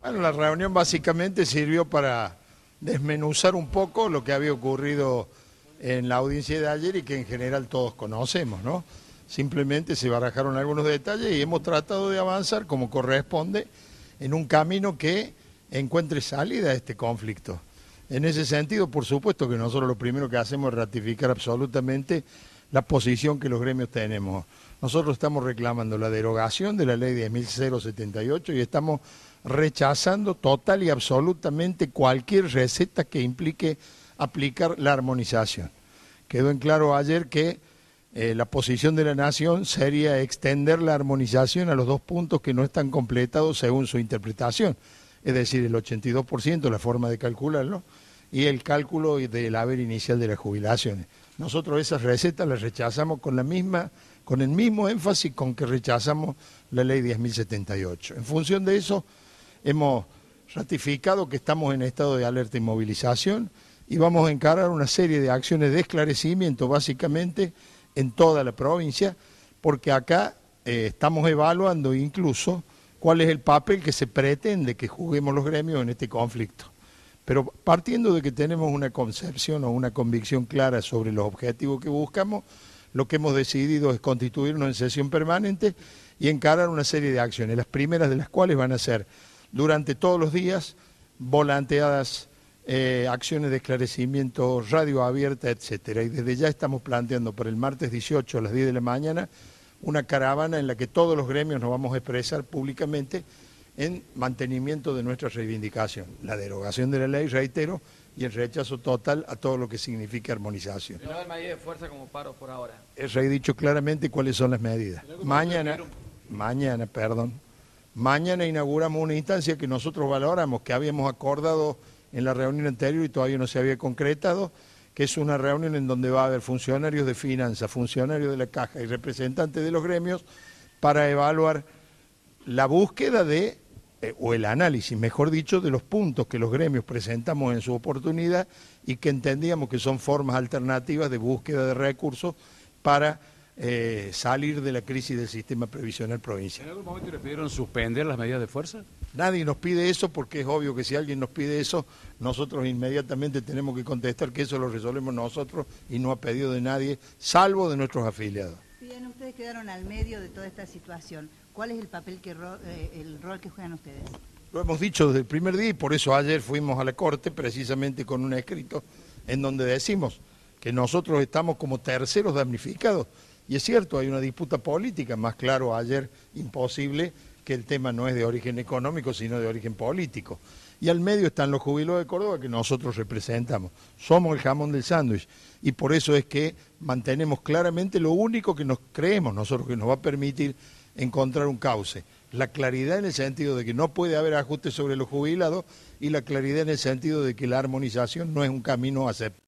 Bueno, la reunión básicamente sirvió para desmenuzar un poco lo que había ocurrido en la audiencia de ayer y que en general todos conocemos, ¿no? Simplemente se barajaron algunos detalles y hemos tratado de avanzar como corresponde en un camino que encuentre salida a este conflicto. En ese sentido, por supuesto que nosotros lo primero que hacemos es ratificar absolutamente la posición que los gremios tenemos. Nosotros estamos reclamando la derogación de la ley 10.078 y estamos rechazando total y absolutamente cualquier receta que implique aplicar la armonización. Quedó en claro ayer que eh, la posición de la nación sería extender la armonización a los dos puntos que no están completados según su interpretación, es decir, el 82%, la forma de calcularlo, y el cálculo del haber inicial de las jubilaciones. Nosotros esas recetas las rechazamos con la misma con el mismo énfasis con que rechazamos la ley 10.078. En función de eso, hemos ratificado que estamos en estado de alerta y movilización y vamos a encarar una serie de acciones de esclarecimiento básicamente en toda la provincia, porque acá eh, estamos evaluando incluso cuál es el papel que se pretende que juguemos los gremios en este conflicto. Pero partiendo de que tenemos una concepción o una convicción clara sobre los objetivos que buscamos, lo que hemos decidido es constituirnos en sesión permanente y encarar una serie de acciones, las primeras de las cuales van a ser durante todos los días, volanteadas, eh, acciones de esclarecimiento, radio abierta, etcétera. Y desde ya estamos planteando para el martes 18 a las 10 de la mañana una caravana en la que todos los gremios nos vamos a expresar públicamente en mantenimiento de nuestra reivindicación, la derogación de la ley, reitero, y el rechazo total a todo lo que significa armonización. No hay de fuerza como paro por ahora. Eso eh, he dicho claramente cuáles son las medidas. Mañana, mañana, perdón, Mañana inauguramos una instancia que nosotros valoramos, que habíamos acordado en la reunión anterior y todavía no se había concretado, que es una reunión en donde va a haber funcionarios de finanzas, funcionarios de la caja y representantes de los gremios para evaluar la búsqueda de, eh, o el análisis, mejor dicho, de los puntos que los gremios presentamos en su oportunidad y que entendíamos que son formas alternativas de búsqueda de recursos para eh, salir de la crisis del sistema previsional provincial. ¿En algún momento le pidieron suspender las medidas de fuerza? Nadie nos pide eso porque es obvio que si alguien nos pide eso, nosotros inmediatamente tenemos que contestar que eso lo resolvemos nosotros y no ha pedido de nadie, salvo de nuestros afiliados. Bien, ustedes quedaron al medio de toda esta situación. ¿Cuál es el papel que eh, el rol que juegan ustedes? Lo hemos dicho desde el primer día y por eso ayer fuimos a la corte precisamente con un escrito en donde decimos que nosotros estamos como terceros damnificados y es cierto, hay una disputa política, más claro ayer imposible que el tema no es de origen económico, sino de origen político. Y al medio están los jubilados de Córdoba que nosotros representamos. Somos el jamón del sándwich. Y por eso es que mantenemos claramente lo único que nos creemos nosotros que nos va a permitir encontrar un cauce. La claridad en el sentido de que no puede haber ajustes sobre los jubilados y la claridad en el sentido de que la armonización no es un camino aceptable.